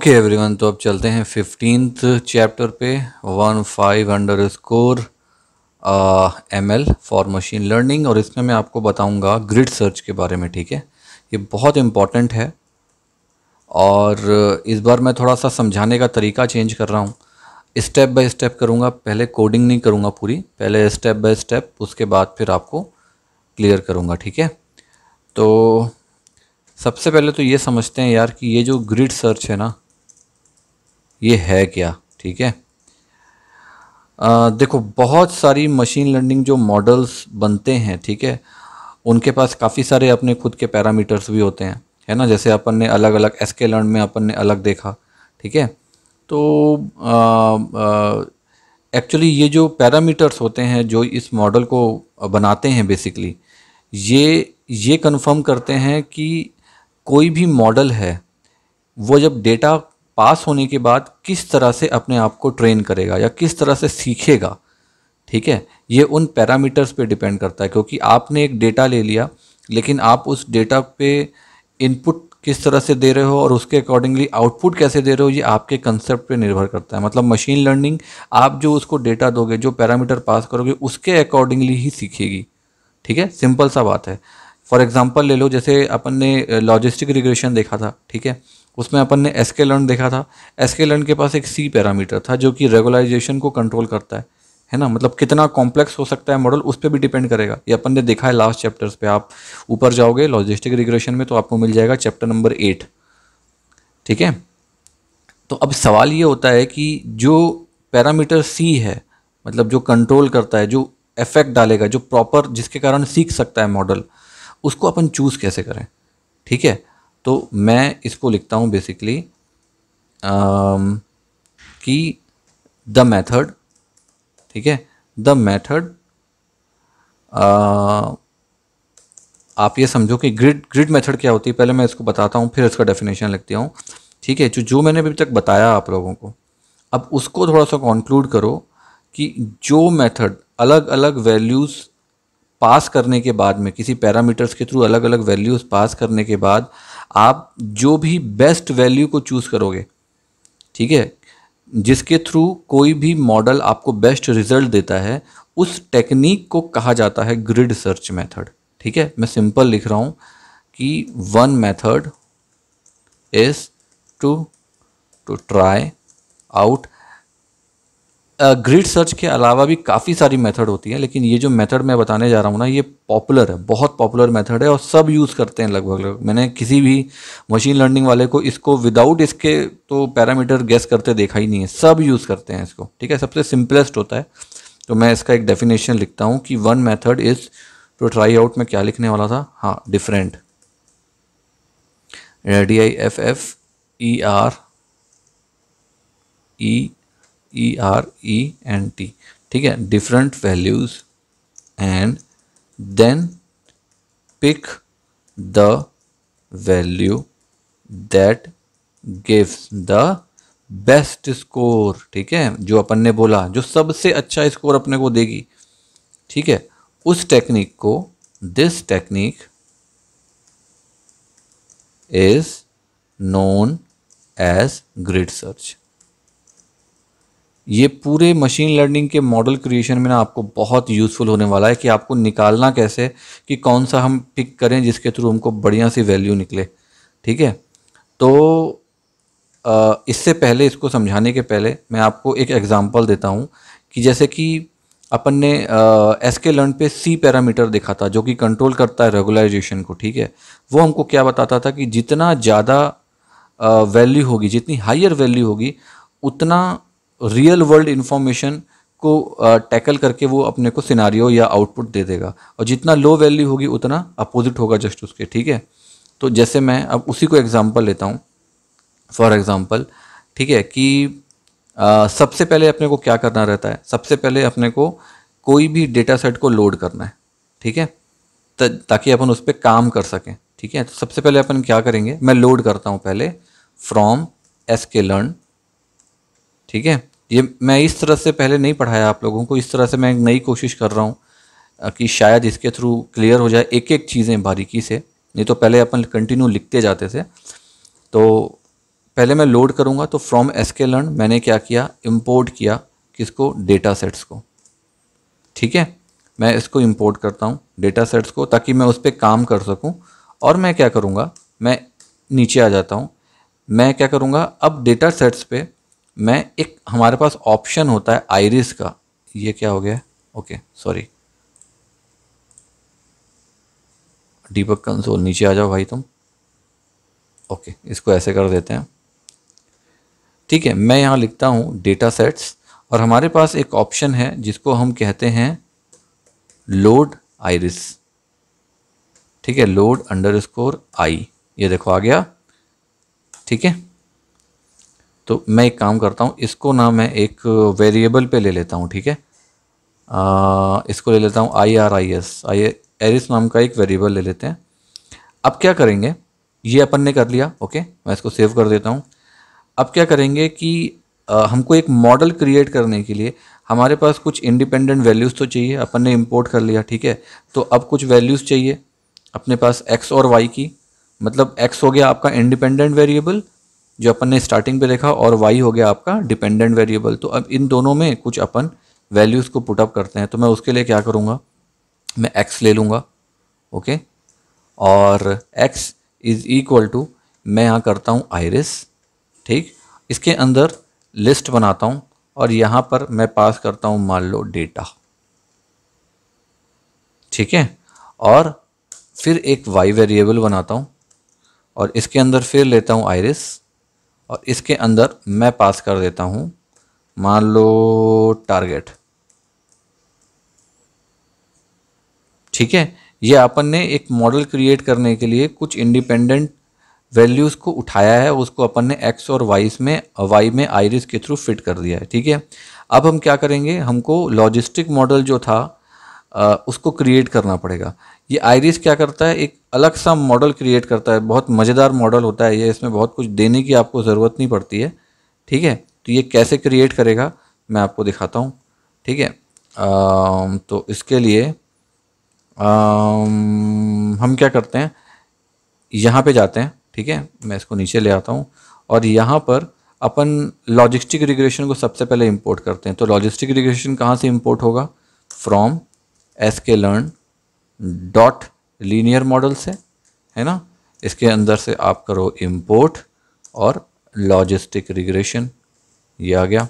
Okay everyone तो अब चलते हैं फिफ्टींथ चैप्टर पे one five underscore M L for machine learning और इसमें मैं आपको बताऊंगा ग्रिड सर्च के बारे में ठीक है ये बहुत इम्पॉर्टेंट है और इस बार मैं थोड़ा सा समझाने का तरीका चेंज कर रहा हूँ स्टेप बाय स्टेप करूँगा पहले कोडिंग नहीं करूँगा पूरी पहले स्टेप बाय स्टेप उसके बाद फिर आपको क्लियर करूँगा ठीक है तो सबसे पहले तो ये समझते हैं यार कि ये जो ग्रिड सर्च है ना ये है क्या ठीक है आ, देखो बहुत सारी मशीन लर्निंग जो मॉडल्स बनते हैं ठीक है उनके पास काफ़ी सारे अपने खुद के पैरामीटर्स भी होते हैं है ना जैसे अपन ने अलग अलग एस के लर्न में अपन ने अलग देखा ठीक है तो एक्चुअली ये जो पैरामीटर्स होते हैं जो इस मॉडल को बनाते हैं बेसिकली ये ये कंफर्म करते हैं कि कोई भी मॉडल है वो जब डेटा पास होने के बाद किस तरह से अपने आप को ट्रेन करेगा या किस तरह से सीखेगा ठीक है ये उन पैरामीटर्स पे डिपेंड करता है क्योंकि आपने एक डेटा ले लिया लेकिन आप उस डेटा पे इनपुट किस तरह से दे रहे हो और उसके अकॉर्डिंगली आउटपुट कैसे दे रहे हो ये आपके कंसेप्ट पे निर्भर करता है मतलब मशीन लर्निंग आप जो उसको डेटा दोगे जो पैरामीटर पास करोगे उसके अकॉर्डिंगली ही सीखेगी ठीक है सिंपल सा बात है फॉर एग्जाम्पल ले लो जैसे अपन ने लॉजिस्टिक रिग्रेशन देखा था ठीक है उसमें अपन ने एस के लर्न देखा था एस के लर्न के पास एक सी पैरामीटर था जो कि रेगुलाइजेशन को कंट्रोल करता है है ना मतलब कितना कॉम्प्लेक्स हो सकता है मॉडल उस पर भी डिपेंड करेगा ये अपन ने देखा है लास्ट चैप्टर्स पे आप ऊपर जाओगे लॉजिस्टिक रिग्रेशन में तो आपको मिल जाएगा चैप्टर नंबर एट ठीक है तो अब सवाल ये होता है कि जो पैरामीटर सी है मतलब जो कंट्रोल करता है जो इफेक्ट डालेगा जो प्रॉपर जिसके कारण सीख सकता है मॉडल उसको अपन चूज़ कैसे करें ठीक है तो मैं इसको लिखता हूँ बेसिकली um, कि द मेथड ठीक है द मेथड uh, आप ये समझो कि ग्रिड ग्रिड मेथड क्या होती है पहले मैं इसको बताता हूँ फिर इसका डेफिनेशन लिखती हूँ ठीक है जो जो मैंने अभी तक बताया आप लोगों को अब उसको थोड़ा सा कॉन्क्लूड करो कि जो मेथड अलग अलग वैल्यूज़ पास करने के बाद में किसी पैरामीटर्स के थ्रू अलग अलग वैल्यूज़ पास करने के बाद आप जो भी बेस्ट वैल्यू को चूज़ करोगे ठीक है जिसके थ्रू कोई भी मॉडल आपको बेस्ट रिजल्ट देता है उस टेक्निक को कहा जाता है ग्रिड सर्च मेथड ठीक है मैं सिंपल लिख रहा हूँ कि one method is to to try out grid search के अलावा भी काफ़ी सारी मेथड होती है लेकिन ये जो मेथड मैं बताने जा रहा हूँ ना ये पॉपुलर है बहुत पॉपुलर मेथड है और सब यूज़ करते हैं लगभग लगभग मैंने किसी भी मशीन लर्निंग वाले को इसको विदाउट इसके तो पैरामीटर गेस करते देखा ही नहीं है सब यूज़ करते हैं इसको ठीक है सबसे सिंपलेस्ट होता है तो मैं इसका एक डेफिनेशन लिखता हूँ कि one method is to try out में क्या लिखने वाला था हाँ different D I F F E R E E R E N T ठीक है different values and then pick the value that gives the best score ठीक है जो अपन ने बोला जो सबसे अच्छा स्कोर अपने को देगी ठीक है उस टेक्निक को this technique is known as grid search ये पूरे मशीन लर्निंग के मॉडल क्रिएशन में ना आपको बहुत यूज़फुल होने वाला है कि आपको निकालना कैसे कि कौन सा हम पिक करें जिसके थ्रू हमको बढ़िया सी वैल्यू निकले ठीक है तो इससे पहले इसको समझाने के पहले मैं आपको एक एग्ज़ाम्पल देता हूँ कि जैसे कि अपन ने एस के लर्न पे सी पैरामीटर देखा था जो कि कंट्रोल करता है रेगुलराइजेशन को ठीक है वो हमको क्या बताता था कि जितना ज़्यादा वैल्यू होगी जितनी हायर वैल्यू होगी उतना रियल वर्ल्ड इन्फॉर्मेशन को टैकल करके वो अपने को सिनारियो या आउटपुट दे देगा और जितना लो वैल्यू होगी उतना अपोजिट होगा जस्ट उसके ठीक है तो जैसे मैं अब उसी को एग्ज़ाम्पल लेता हूँ फॉर एग्ज़ाम्पल ठीक है कि आ, सबसे पहले अपने को क्या करना रहता है सबसे पहले अपने को कोई भी डेटा सेट को लोड करना है ठीक है ताकि अपन उस पर काम कर सकें ठीक है तो सबसे पहले अपन क्या करेंगे मैं लोड करता हूँ पहले फ्रॉम एस के लर्न ठीक है ये मैं इस तरह से पहले नहीं पढ़ाया आप लोगों को इस तरह से मैं नई कोशिश कर रहा हूँ कि शायद इसके थ्रू क्लियर हो जाए एक एक चीज़ें बारीकी से नहीं तो पहले अपन कंटिन्यू लिखते जाते थे तो पहले मैं लोड करूँगा तो फ्रॉम एस के लर्न मैंने क्या किया इम्पोर्ट किया किसको डेटा सेट्स को ठीक है मैं इसको इम्पोर्ट करता हूँ डेटा सेट्स को ताकि मैं उस पर काम कर सकूँ और मैं क्या करूँगा मैं नीचे आ जाता हूँ मैं क्या करूँगा अब डेटा सेट्स पर मैं एक हमारे पास ऑप्शन होता है आइरिस का ये क्या हो गया ओके सॉरी डीपक कंसोल नीचे आ जाओ भाई तुम ओके इसको ऐसे कर देते हैं ठीक है मैं यहाँ लिखता हूँ डेटा सेट्स और हमारे पास एक ऑप्शन है जिसको हम कहते हैं लोड आइरिस ठीक है लोड अंडर स्कोर आई ये देखो आ गया ठीक है तो मैं एक काम करता हूँ इसको ना मैं एक वेरिएबल पे ले लेता हूँ ठीक है इसको ले लेता हूँ आई आर आई एस आई एरिस नाम का एक वेरिएबल ले लेते हैं अब क्या करेंगे ये अपन ने कर लिया ओके मैं इसको सेव कर देता हूँ अब क्या करेंगे कि आ, हमको एक मॉडल क्रिएट करने के लिए हमारे पास कुछ इंडिपेंडेंट वैल्यूज़ तो चाहिए अपन ने इम्पोर्ट कर लिया ठीक है तो अब कुछ वैल्यूज़ चाहिए अपने पास एक्स और वाई की मतलब एक्स हो गया आपका इंडिपेंडेंट वेरिएबल जो अपन ने स्टार्टिंग पे देखा और वाई हो गया आपका डिपेंडेंट वेरिएबल तो अब इन दोनों में कुछ अपन वैल्यूज़ को पुटअप करते हैं तो मैं उसके लिए क्या करूँगा मैं एक्स ले लूँगा ओके और एक्स इज़ इक्वल टू मैं यहाँ करता हूँ आयरिस ठीक इसके अंदर लिस्ट बनाता हूँ और यहाँ पर मैं पास करता हूँ मान लो डेटा ठीक है और फिर एक वाई वेरिएबल बनाता हूँ और इसके अंदर फिर लेता हूँ आयरिस और इसके अंदर मैं पास कर देता हूँ मान लो टारगेट ठीक है ये अपन ने एक मॉडल क्रिएट करने के लिए कुछ इंडिपेंडेंट वैल्यूज़ को उठाया है उसको अपन ने एक्स और वाई में वाई में आइरिस के थ्रू फिट कर दिया है ठीक है अब हम क्या करेंगे हमको लॉजिस्टिक मॉडल जो था उसको क्रिएट करना पड़ेगा ये आयरिस क्या करता है एक अलग सा मॉडल क्रिएट करता है बहुत मज़ेदार मॉडल होता है ये इसमें बहुत कुछ देने की आपको ज़रूरत नहीं पड़ती है ठीक है तो ये कैसे क्रिएट करेगा मैं आपको दिखाता हूँ ठीक है तो इसके लिए आ, हम क्या करते हैं यहाँ पे जाते हैं ठीक है मैं इसको नीचे ले आता हूँ और यहाँ पर अपन लॉजिस्टिक रिग्रेशन को सबसे पहले इंपोर्ट करते हैं तो लॉजिस्टिक रिग्रेशन कहाँ से इंपोर्ट होगा from S K learn dot linear model से है ना इसके अंदर से आप करो इम्पोर्ट और लॉजिस्टिक रिग्रेशन ये आ गया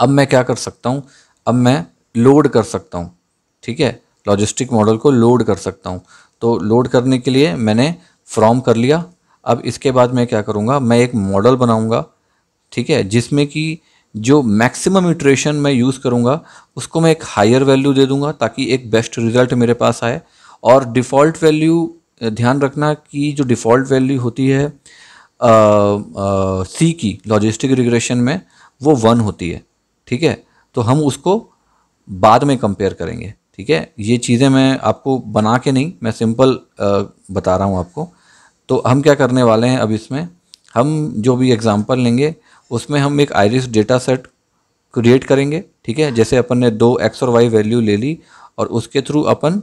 अब मैं क्या कर सकता हूँ अब मैं लोड कर सकता हूँ ठीक है लॉजिस्टिक मॉडल को लोड कर सकता हूँ तो लोड करने के लिए मैंने फ्रॉम कर लिया अब इसके बाद मैं क्या करूँगा मैं एक मॉडल बनाऊँगा ठीक है जिसमें कि जो मैक्सिमम इटरेशन मैं यूज़ करूँगा उसको मैं एक हायर वैल्यू दे दूँगा ताकि एक बेस्ट रिजल्ट मेरे पास आए और डिफ़ॉल्ट वैल्यू ध्यान रखना कि जो डिफ़ॉल्ट वैल्यू होती है सी की लॉजिस्टिक रिग्रेशन में वो वन होती है ठीक है तो हम उसको बाद में कंपेयर करेंगे ठीक है ये चीज़ें मैं आपको बना के नहीं मैं सिंपल बता रहा हूँ आपको तो हम क्या करने वाले हैं अब इसमें हम जो भी एग्ज़ाम्पल लेंगे उसमें हम एक आयरिस डेटा सेट क्रिएट करेंगे ठीक है जैसे अपन ने दो एक्स और वाई वैल्यू ले ली और उसके थ्रू अपन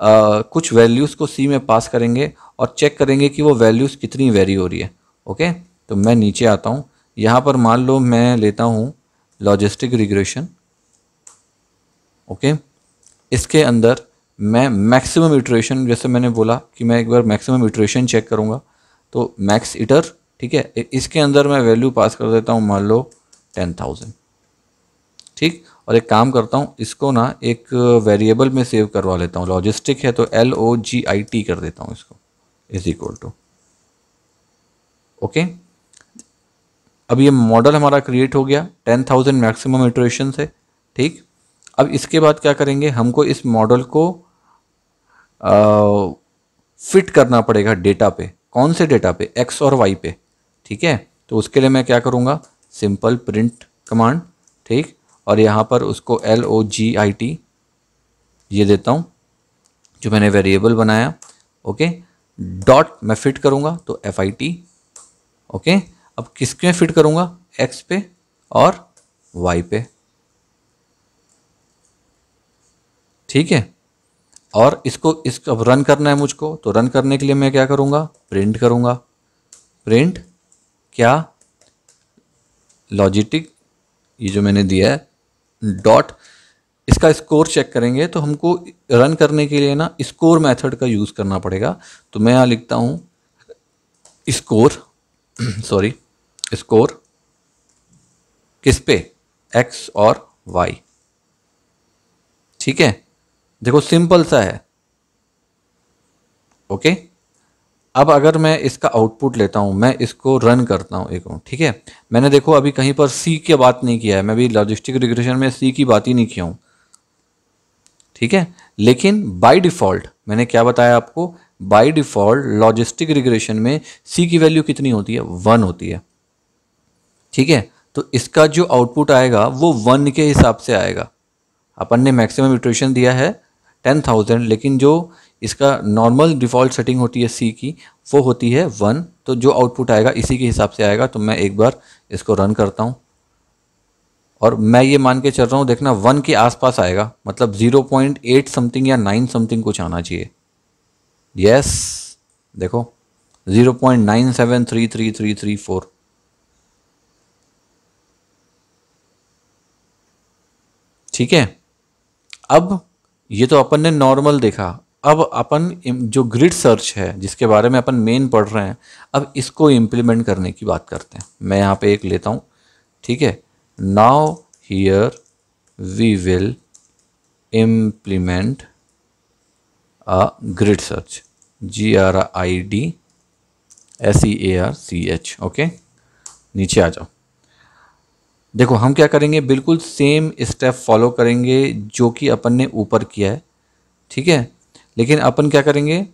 आ, कुछ वैल्यूज़ को सी में पास करेंगे और चेक करेंगे कि वो वैल्यूज़ कितनी वेरी हो रही है ओके तो मैं नीचे आता हूँ यहाँ पर मान लो मैं लेता हूँ लॉजिस्टिक रिग्रेशन ओके इसके अंदर मैं मैक्सिमम इटरेशन जैसे मैंने बोला कि मैं एक बार मैक्सिमम इटरेशन चेक करूँगा तो मैक्स इटर ठीक है इसके अंदर मैं वैल्यू पास कर देता हूँ मान लो टेन थाउजेंड ठीक और एक काम करता हूँ इसको ना एक वेरिएबल में सेव करवा लेता हूँ लॉजिस्टिक है तो L O G I T कर देता हूँ इसको इज इक्वल टू ओके अब ये मॉडल हमारा क्रिएट हो गया टेन थाउजेंड मैक्सिमम इटरेशन है ठीक अब इसके बाद क्या करेंगे हमको इस मॉडल को आ, फिट करना पड़ेगा डेटा पे कौन से डेटा पे एक्स और वाई पे ठीक है तो उसके लिए मैं क्या करूँगा सिंपल प्रिंट कमांड ठीक और यहाँ पर उसको L O G I T ये देता हूँ जो मैंने वेरिएबल बनाया ओके डॉट मैं फिट करूँगा तो एफ आई टी ओके अब किसके फिट करूँगा एक्स पे और वाई पे ठीक है और इसको इसको अब रन करना है मुझको तो रन करने के लिए मैं क्या करूँगा प्रिंट करूँगा प्रिंट क्या लॉजिटिक ये जो मैंने दिया है डॉट इसका स्कोर चेक करेंगे तो हमको रन करने के लिए ना स्कोर मेथड का यूज़ करना पड़ेगा तो मैं यहाँ लिखता हूँ स्कोर सॉरी स्कोर किस पे एक्स और वाई ठीक है देखो सिंपल सा है ओके okay? अब अगर मैं इसका आउटपुट लेता हूँ मैं इसको रन करता हूँ एक ठीक है मैंने देखो अभी कहीं पर सी की बात नहीं किया है मैं अभी लॉजिस्टिक रिग्रेशन में सी की बात ही नहीं किया हूँ ठीक है लेकिन बाय डिफ़ॉल्ट मैंने क्या बताया आपको बाय डिफ़ॉल्ट लॉजिस्टिक रिग्रेशन में सी की वैल्यू कितनी होती है वन होती है ठीक है तो इसका जो आउटपुट आएगा वो वन के हिसाब से आएगा अपन ने मैक्सिमम इटरेशन दिया है टेन थाउजेंड लेकिन जो इसका नॉर्मल डिफ़ॉल्ट सेटिंग होती है सी की वो होती है वन तो जो आउटपुट आएगा इसी के हिसाब से आएगा तो मैं एक बार इसको रन करता हूँ और मैं ये मान के चल रहा हूँ देखना वन के आसपास आएगा मतलब ज़ीरो पॉइंट एट समथिंग या नाइन समथिंग कुछ आना चाहिए यस देखो zero point nine seven three three three three four ठीक है अब ये तो अपन ने नॉर्मल देखा अब अपन जो ग्रिड सर्च है जिसके बारे में अपन मेन पढ़ रहे हैं अब इसको इम्प्लीमेंट करने की बात करते हैं मैं यहाँ पे एक लेता हूँ ठीक है now here we will implement a grid search G R I D S E A R C H okay नीचे आ जाओ देखो हम क्या करेंगे बिल्कुल सेम स्टेप फॉलो करेंगे जो कि अपन ने ऊपर किया है ठीक है लेकिन अपन क्या करेंगे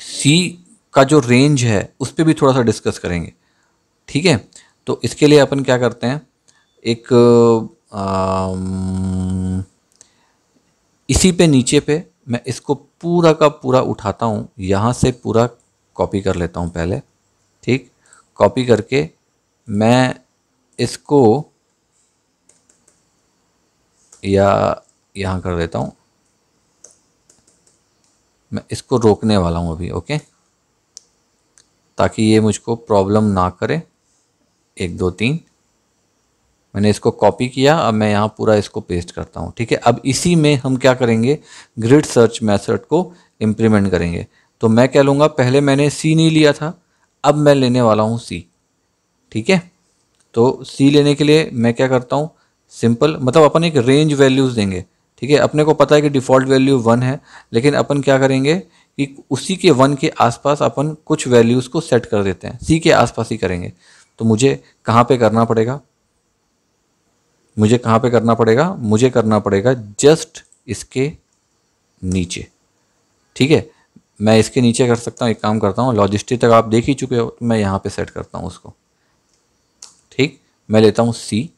सी का जो रेंज है उस पर भी थोड़ा सा डिस्कस करेंगे ठीक है तो इसके लिए अपन क्या करते हैं एक आ, इसी पे नीचे पे मैं इसको पूरा का पूरा उठाता हूँ यहाँ से पूरा कॉपी कर लेता हूँ पहले ठीक कॉपी करके मैं इसको या यहाँ कर देता हूँ मैं इसको रोकने वाला हूँ अभी ओके ताकि ये मुझको प्रॉब्लम ना करे एक दो तीन मैंने इसको कॉपी किया अब मैं यहाँ पूरा इसको पेस्ट करता हूँ ठीक है अब इसी में हम क्या करेंगे ग्रिड सर्च मैथड को इम्प्लीमेंट करेंगे तो मैं कह लूँगा पहले मैंने सी नहीं लिया था अब मैं लेने वाला हूँ सी ठीक है तो सी लेने के लिए मैं क्या करता हूँ सिंपल मतलब अपन एक रेंज वैल्यूज़ देंगे ठीक है अपने को पता है कि डिफ़ॉल्ट वैल्यू वन है लेकिन अपन क्या करेंगे कि उसी के वन के आसपास अपन कुछ वैल्यूज़ को सेट कर देते हैं सी के आसपास ही करेंगे तो मुझे कहाँ पे करना पड़ेगा मुझे कहाँ पे करना पड़ेगा मुझे करना पड़ेगा जस्ट इसके नीचे ठीक है मैं इसके नीचे कर सकता हूँ एक काम करता हूँ लॉजिस्टिक तक आप देख ही चुके हो तो मैं यहाँ पे सेट करता हूँ उसको ठीक मैं लेता हूँ सी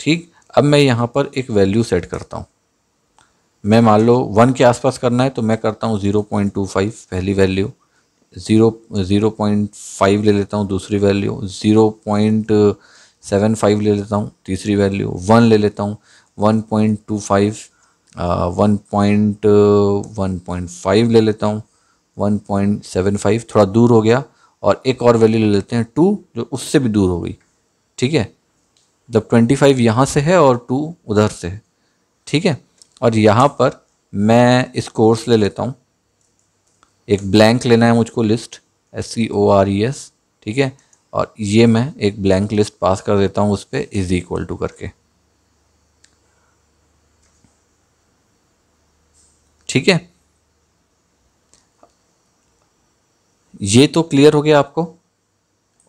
ठीक अब मैं यहाँ पर एक वैल्यू सेट करता हूँ मैं मान लो वन के आसपास करना है तो मैं करता हूँ ज़ीरो पॉइंट टू फाइव पहली value zero zero point five ले लेता हूँ दूसरी value zero point seven five ले लेता हूँ तीसरी वैल्यू वन ले लेता हूँ one point two five one point one point five ले लेता हूँ वन पॉइंट सेवन फाइव थोड़ा दूर हो गया और एक और वैल्यू ले लेते हैं टू जो उससे भी दूर हो गई ठीक है जब ट्वेंटी फाइव यहाँ से है और टू उधर से है ठीक है और यहाँ पर मैं इस कोर्स ले लेता हूँ एक ब्लैंक लेना है मुझको list S C O R E S ठीक है और ये मैं एक ब्लैंक लिस्ट पास कर देता हूँ उस पर इज इक्वल टू करके ठीक है ये तो क्लियर हो गया आपको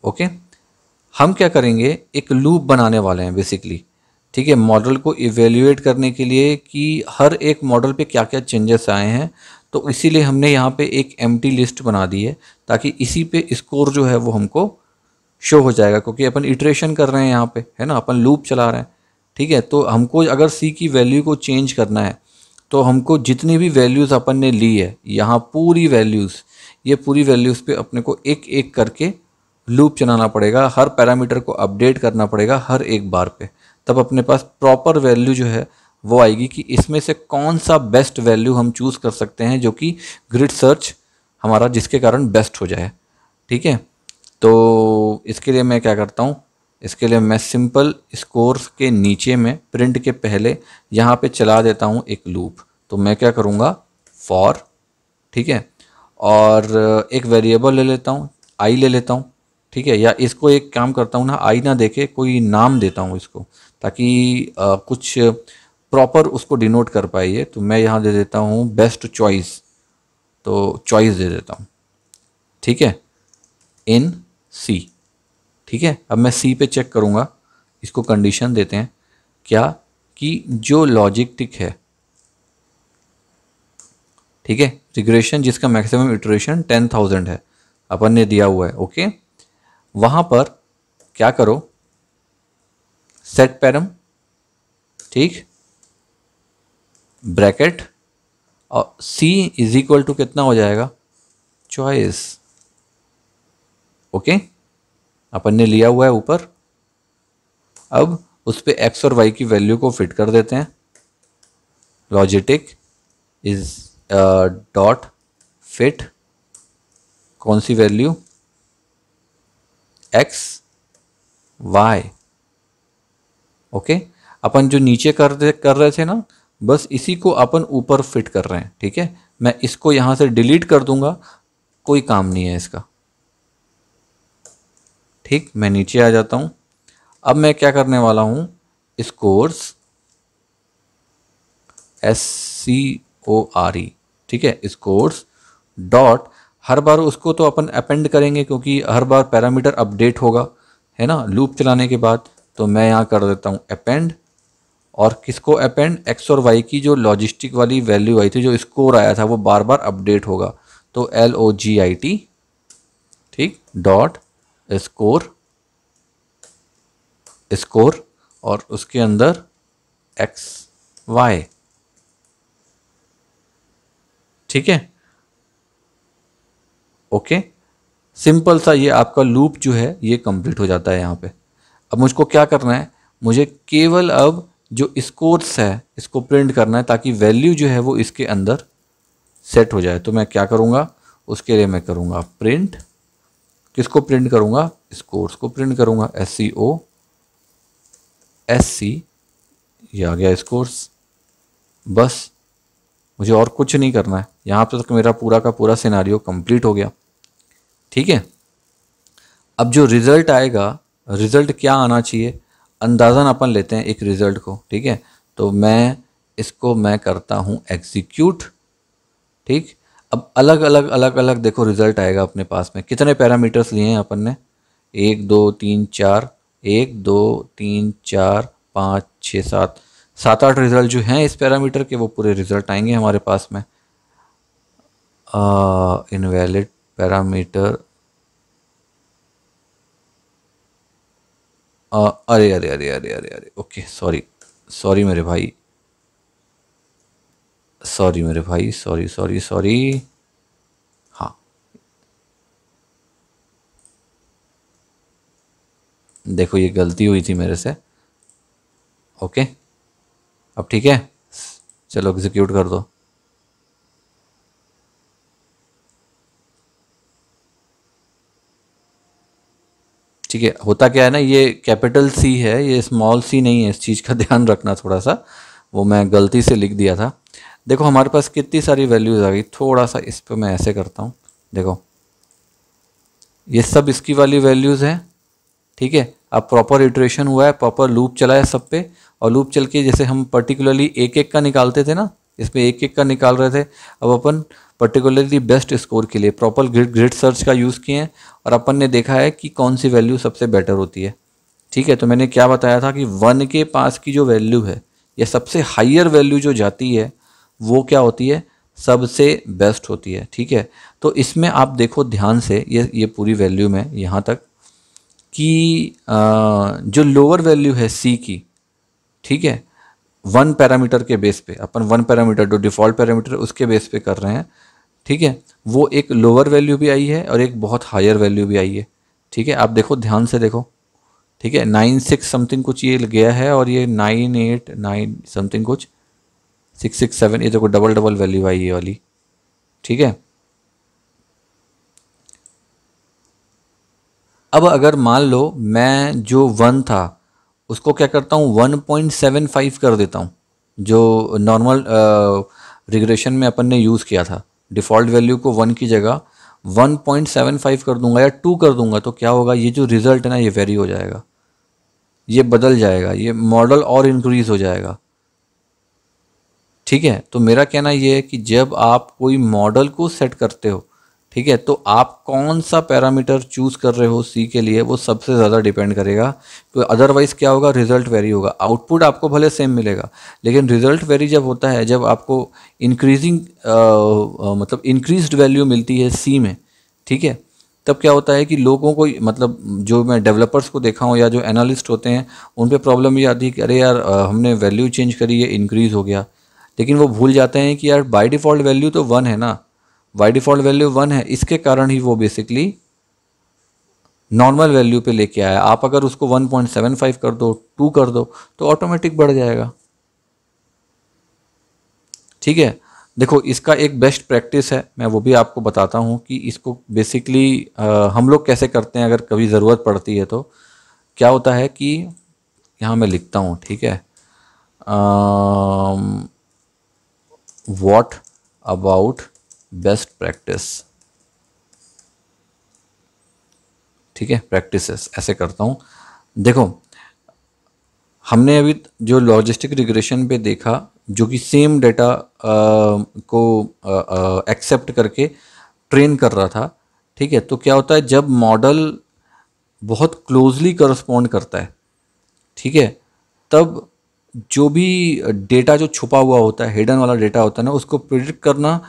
ओके okay? हम क्या करेंगे एक लूप बनाने वाले हैं बेसिकली ठीक है मॉडल को इवेल्यूएट करने के लिए कि हर एक मॉडल पे क्या क्या चेंजेस आए हैं तो इसीलिए हमने यहाँ पे एक एम लिस्ट बना दी है ताकि इसी पे स्कोर जो है वो हमको शो हो जाएगा क्योंकि अपन इटरेशन कर रहे हैं यहाँ पे है ना अपन लूप चला रहे हैं ठीक है तो हमको अगर सी की वैल्यू को चेंज करना है तो हमको जितनी भी वैल्यूज़ अपन ने ली है यहाँ पूरी वैल्यूज़ ये पूरी वैल्यूज़ पे अपने को एक एक करके लूप चलाना पड़ेगा हर पैरामीटर को अपडेट करना पड़ेगा हर एक बार पे तब अपने पास प्रॉपर वैल्यू जो है वो आएगी कि इसमें से कौन सा बेस्ट वैल्यू हम चूज़ कर सकते हैं जो कि ग्रिड सर्च हमारा जिसके कारण बेस्ट हो जाए ठीक है तो इसके लिए मैं क्या करता हूँ इसके लिए मैं सिंपल स्कोर्स के नीचे में प्रिंट के पहले यहाँ पे चला देता हूँ एक लूप तो मैं क्या करूँगा फॉर ठीक है और एक वेरिएबल ले लेता हूँ आई ले लेता हूँ ठीक है या इसको एक काम करता हूँ ना आई ना देखे कोई नाम देता हूँ इसको ताकि आ, कुछ प्रॉपर उसको डिनोट कर पाइए तो मैं यहाँ दे देता हूँ बेस्ट चॉइस तो चॉइस दे देता हूँ ठीक है इन सी ठीक है अब मैं सी पे चेक करूँगा इसको कंडीशन देते हैं क्या कि जो लॉजिक टिक है ठीक है रिग्रेशन जिसका मैक्सिमम इटरेशन टेन थाउजेंड है अपन ने दिया हुआ है ओके वहाँ पर क्या करो सेट पैरम ठीक ब्रैकेट और C इज इक्वल टू कितना हो जाएगा चॉइस ओके अपन ने लिया हुआ है ऊपर अब उस पर एक्स और वाई की वैल्यू को फिट कर देते हैं लॉजिटिक इज डॉट फिट कौन सी वैल्यू एक्स वाई ओके अपन जो नीचे कर दे कर रहे थे ना बस इसी को अपन ऊपर फिट कर रहे हैं ठीक है मैं इसको यहां से डिलीट कर दूंगा कोई काम नहीं है इसका ठीक मैं नीचे आ जाता हूं अब मैं क्या करने वाला हूँ scores S C O R E ठीक है स्कोर्स डॉट हर बार उसको तो अपन अपेंड करेंगे क्योंकि हर बार पैरामीटर अपडेट होगा है ना लूप चलाने के बाद तो मैं यहाँ कर देता हूँ अपेंड और किसको अपेंड एक्स और वाई की जो लॉजिस्टिक वाली वैल्यू आई थी जो स्कोर आया था वो बार बार अपडेट होगा तो L O G I T ठीक डॉट स्कोर स्कोर और उसके अंदर एक्स वाई ठीक है ओके सिंपल सा ये आपका लूप जो है ये कंप्लीट हो जाता है यहाँ पे अब मुझको क्या करना है मुझे केवल अब जो स्कोर्स है इसको प्रिंट करना है ताकि वैल्यू जो है वो इसके अंदर सेट हो जाए तो मैं क्या करूँगा उसके लिए मैं करूँगा प्रिंट किसको प्रिंट करूँगा स्कोर्स को प्रिंट करूँगा S C O S C ये आ गया स्कोर्स बस मुझे और कुछ नहीं करना है यहाँ पर तो तक मेरा पूरा का पूरा सिनारियो कंप्लीट हो गया ठीक है अब जो रिज़ल्ट आएगा रिज़ल्ट क्या आना चाहिए अंदाजन अपन लेते हैं एक रिज़ल्ट को ठीक है तो मैं इसको मैं करता हूँ एग्जीक्यूट ठीक अब अलग अलग अलग अलग देखो रिज़ल्ट आएगा अपने पास में कितने पैरामीटर्स लिए हैं अपन ने एक दो तीन चार एक दो तीन चार पाँच छः सात सात आठ रिज़ल्ट जो हैं इस पैरामीटर के वो पूरे रिज़ल्ट आएंगे हमारे पास में इनवैलिड पैरामीटर अरे अरे अरे अरे अरे अरे ओके सॉरी सॉरी मेरे भाई सॉरी मेरे भाई सॉरी सॉरी सॉरी हाँ देखो ये गलती हुई थी मेरे से ओके okay. अब ठीक है चलो एग्जीक्यूट कर दो ठीक है होता क्या है ना ये कैपिटल सी है ये स्मॉल सी नहीं है इस चीज़ का ध्यान रखना थोड़ा सा वो मैं गलती से लिख दिया था देखो हमारे पास कितनी सारी वैल्यूज़ आ गई थोड़ा सा इस पर मैं ऐसे करता हूँ देखो ये सब इसकी वाली वैल्यूज़ हैं ठीक है अब प्रॉपर इटरेशन हुआ है प्रॉपर लूप चला है सब पे और लूप चल के जैसे हम पर्टिकुलरली एक एक का निकालते थे ना इसमें एक एक का निकाल रहे थे अब अपन पर्टिकुलरली बेस्ट स्कोर के लिए प्रॉपर ग्रिड ग्रिड सर्च का यूज़ किए हैं और अपन ने देखा है कि कौन सी वैल्यू सबसे बेटर होती है ठीक है तो मैंने क्या बताया था कि वन के पास की जो वैल्यू है या सबसे हाइयर वैल्यू जो जाती है वो क्या होती है सबसे बेस्ट होती है ठीक है तो इसमें आप देखो ध्यान से ये ये पूरी वैल्यू में यहाँ तक कि जो लोअर वैल्यू है सी की ठीक है वन पैरामीटर के बेस पे अपन वन पैरामीटर जो डिफ़ॉल्ट पैरामीटर उसके बेस पे कर रहे हैं ठीक है वो एक लोअर वैल्यू भी आई है और एक बहुत हायर वैल्यू भी आई है ठीक है आप देखो ध्यान से देखो ठीक है नाइन सिक्स समथिंग कुछ ये गया है और ये नाइन एट नाइन समथिंग कुछ सिक्स सिक्स सेवन ये देखो डबल डबल वैल्यू आई ये वाली ठीक है अब अगर मान लो मैं जो वन था उसको क्या करता हूँ 1.75 कर देता हूँ जो नॉर्मल रिग्रेशन में अपन ने यूज़ किया था डिफ़ॉल्ट वैल्यू को वन की जगह 1.75 कर दूंगा या टू कर दूंगा तो क्या होगा ये जो रिज़ल्ट है ना ये वेरी हो जाएगा ये बदल जाएगा ये मॉडल और इंक्रीज़ हो जाएगा ठीक है तो मेरा कहना ये है कि जब आप कोई मॉडल को सेट करते हो ठीक है तो आप कौन सा पैरामीटर चूज़ कर रहे हो सी के लिए वो सबसे ज़्यादा डिपेंड करेगा तो अदरवाइज़ क्या होगा रिजल्ट वेरी होगा आउटपुट आपको भले सेम मिलेगा लेकिन रिजल्ट वेरी जब होता है जब आपको इंक्रीजिंग मतलब इंक्रीज्ड वैल्यू मिलती है सी में ठीक है तब क्या होता है कि लोगों को मतलब जो मैं डेवलपर्स को देखा हूँ या जो एनालिस्ट होते हैं उन पर प्रॉब्लम ये आती है कि अरे यार हमने वैल्यू चेंज करी है इंक्रीज़ हो गया लेकिन वो भूल जाते हैं कि यार बाई डिफ़ॉल्ट वैल्यू तो वन है ना वाई डिफ़ॉल्ट वैल्यू वन है इसके कारण ही वो बेसिकली नॉर्मल वैल्यू पे लेके आया आप अगर उसको 1.75 कर दो टू कर दो तो ऑटोमेटिक बढ़ जाएगा ठीक है देखो इसका एक बेस्ट प्रैक्टिस है मैं वो भी आपको बताता हूँ कि इसको बेसिकली आ, हम लोग कैसे करते हैं अगर कभी ज़रूरत पड़ती है तो क्या होता है कि यहाँ मैं लिखता हूँ ठीक है वॉट अबाउट बेस्ट प्रैक्टिस ठीक है प्रैक्टिस ऐसे करता हूँ देखो हमने अभी जो लॉजिस्टिक रिग्रेशन पे देखा जो कि सेम डेटा को एक्सेप्ट करके ट्रेन कर रहा था ठीक है तो क्या होता है जब मॉडल बहुत क्लोजली करस्पॉन्ड करता है ठीक है तब जो भी डेटा जो छुपा हुआ होता है हिडन वाला डेटा होता है ना उसको प्रिडिक्ट करना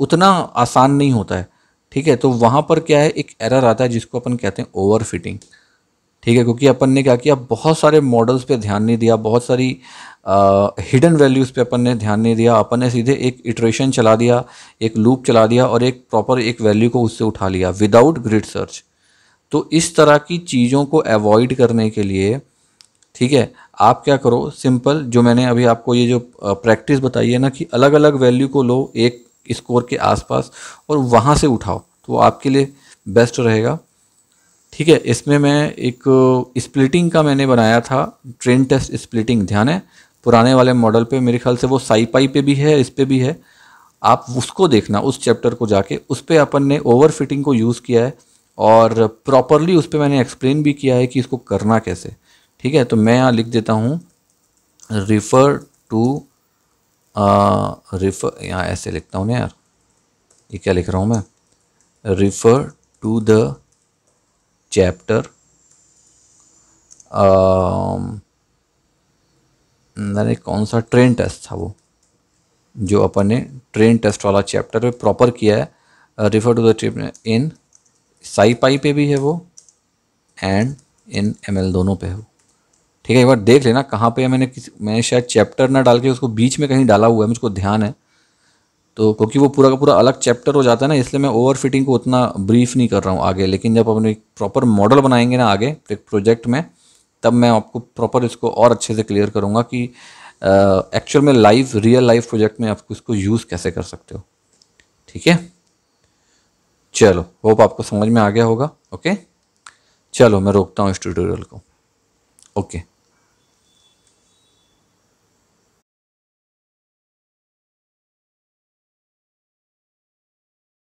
उतना आसान नहीं होता है ठीक है तो वहाँ पर क्या है एक एरर आता है जिसको अपन कहते हैं ओवर फिटिंग ठीक है क्योंकि अपन ने क्या किया बहुत सारे मॉडल्स पे ध्यान नहीं दिया बहुत सारी हिडन वैल्यूज़ पे अपन ने ध्यान नहीं दिया अपन ने सीधे एक इटरेशन चला दिया एक लूप चला दिया और एक प्रॉपर एक वैल्यू को उससे उठा लिया विदाउट ग्रिड सर्च तो इस तरह की चीज़ों को अवॉइड करने के लिए ठीक है आप क्या करो सिंपल जो मैंने अभी आपको ये जो प्रैक्टिस बताई है ना कि अलग अलग वैल्यू को लो एक स्कोर के आसपास और वहाँ से उठाओ तो आपके लिए बेस्ट रहेगा ठीक है इसमें मैं एक स्प्लिटिंग का मैंने बनाया था ट्रेन टेस्ट स्प्लिटिंग ध्यान है पुराने वाले मॉडल पे मेरे ख्याल से वो साईपाई पे भी है इस पर भी है आप उसको देखना उस चैप्टर को जाके उस पर अपन ने ओवर फिटिंग को यूज़ किया है और प्रॉपरली उस पर मैंने एक्सप्लेन भी किया है कि इसको करना कैसे ठीक है तो मैं यहाँ लिख देता हूँ रिफ़र टू रिफर यहाँ ऐसे लिखता हूँ ना यार ये क्या लिख रहा हूँ मैं रिफ़र टू द चैप्टर मैंने कौन सा ट्रेन टेस्ट था वो जो अपन ने ट्रेन टेस्ट वाला चैप्टर पे प्रॉपर किया है refer to the trip in pie पे भी है वो एंड इन एमएल दोनों पे है वो ठीक है एक बार देख लेना कहाँ पर मैंने किसी मैंने शायद चैप्टर ना डाल के उसको बीच में कहीं डाला हुआ है मुझको ध्यान है तो क्योंकि वो पूरा का पूरा अलग चैप्टर हो जाता है ना इसलिए मैं ओवर फिटिंग को उतना ब्रीफ नहीं कर रहा हूँ आगे लेकिन जब अपने एक प्रॉपर मॉडल बनाएंगे ना आगे एक प्रोजेक्ट में तब मैं आपको प्रॉपर इसको और अच्छे से क्लियर करूँगा कि एक्चुअल में लाइव रियल लाइफ प्रोजेक्ट में आप इसको यूज़ कैसे कर सकते हो ठीक है चलो होप आपको समझ में आ गया होगा ओके चलो मैं रोकता हूँ इस ट्यूटोरियल को ओके